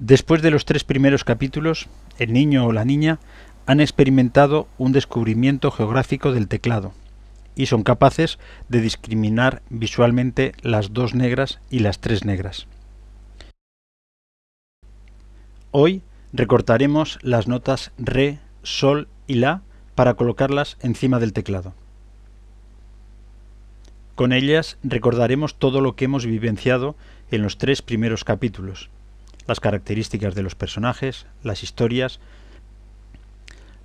Después de los tres primeros capítulos, el niño o la niña han experimentado un descubrimiento geográfico del teclado y son capaces de discriminar visualmente las dos negras y las tres negras. Hoy recortaremos las notas Re, Sol y La para colocarlas encima del teclado. Con ellas recordaremos todo lo que hemos vivenciado en los tres primeros capítulos las características de los personajes, las historias.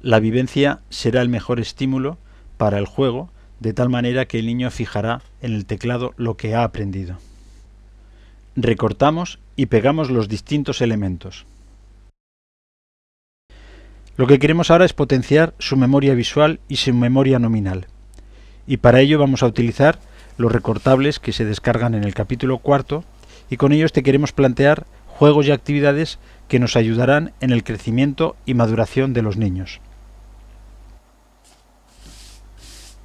La vivencia será el mejor estímulo para el juego, de tal manera que el niño fijará en el teclado lo que ha aprendido. Recortamos y pegamos los distintos elementos. Lo que queremos ahora es potenciar su memoria visual y su memoria nominal. Y para ello vamos a utilizar los recortables que se descargan en el capítulo cuarto y con ellos te queremos plantear juegos y actividades que nos ayudarán en el crecimiento y maduración de los niños.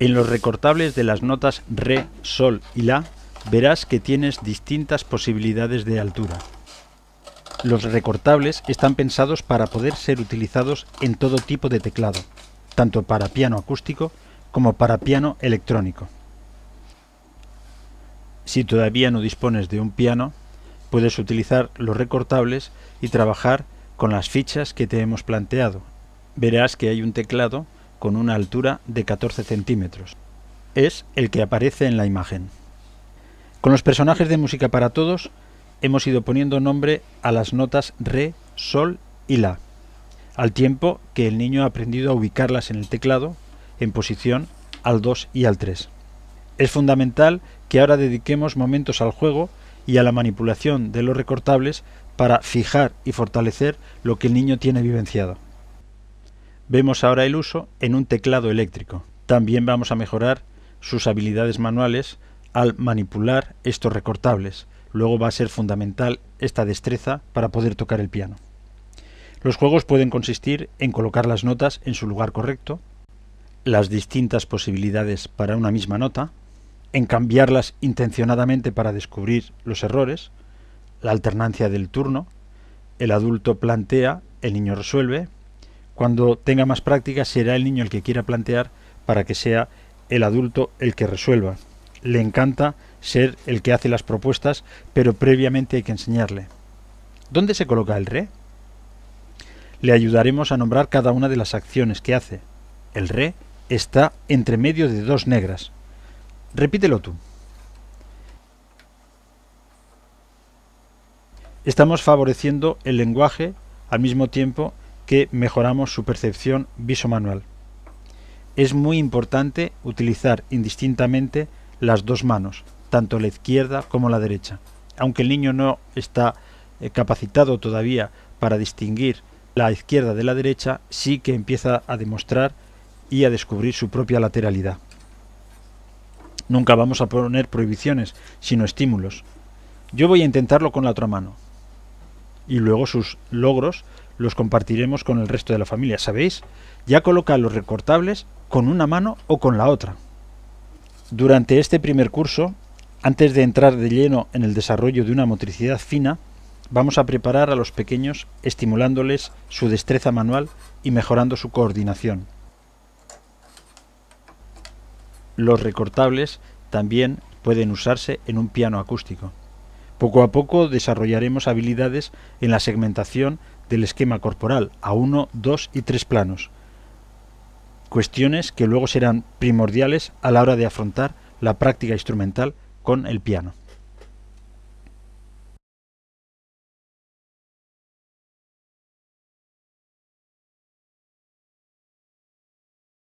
En los recortables de las notas Re, Sol y La verás que tienes distintas posibilidades de altura. Los recortables están pensados para poder ser utilizados en todo tipo de teclado, tanto para piano acústico como para piano electrónico. Si todavía no dispones de un piano, Puedes utilizar los recortables y trabajar con las fichas que te hemos planteado. Verás que hay un teclado con una altura de 14 centímetros. Es el que aparece en la imagen. Con los personajes de Música para Todos hemos ido poniendo nombre a las notas Re, Sol y La, al tiempo que el niño ha aprendido a ubicarlas en el teclado en posición al 2 y al 3. Es fundamental que ahora dediquemos momentos al juego y a la manipulación de los recortables para fijar y fortalecer lo que el niño tiene vivenciado. Vemos ahora el uso en un teclado eléctrico. También vamos a mejorar sus habilidades manuales al manipular estos recortables. Luego va a ser fundamental esta destreza para poder tocar el piano. Los juegos pueden consistir en colocar las notas en su lugar correcto, las distintas posibilidades para una misma nota, en cambiarlas intencionadamente para descubrir los errores, la alternancia del turno, el adulto plantea, el niño resuelve, cuando tenga más práctica será el niño el que quiera plantear para que sea el adulto el que resuelva. Le encanta ser el que hace las propuestas, pero previamente hay que enseñarle. ¿Dónde se coloca el re? Le ayudaremos a nombrar cada una de las acciones que hace. El re está entre medio de dos negras, Repítelo tú. Estamos favoreciendo el lenguaje al mismo tiempo que mejoramos su percepción visomanual. Es muy importante utilizar indistintamente las dos manos, tanto la izquierda como la derecha. Aunque el niño no está eh, capacitado todavía para distinguir la izquierda de la derecha, sí que empieza a demostrar y a descubrir su propia lateralidad. Nunca vamos a poner prohibiciones, sino estímulos. Yo voy a intentarlo con la otra mano. Y luego sus logros los compartiremos con el resto de la familia, ¿sabéis? Ya coloca los recortables con una mano o con la otra. Durante este primer curso, antes de entrar de lleno en el desarrollo de una motricidad fina, vamos a preparar a los pequeños estimulándoles su destreza manual y mejorando su coordinación. Los recortables también pueden usarse en un piano acústico. Poco a poco desarrollaremos habilidades en la segmentación del esquema corporal a uno, dos y tres planos, cuestiones que luego serán primordiales a la hora de afrontar la práctica instrumental con el piano.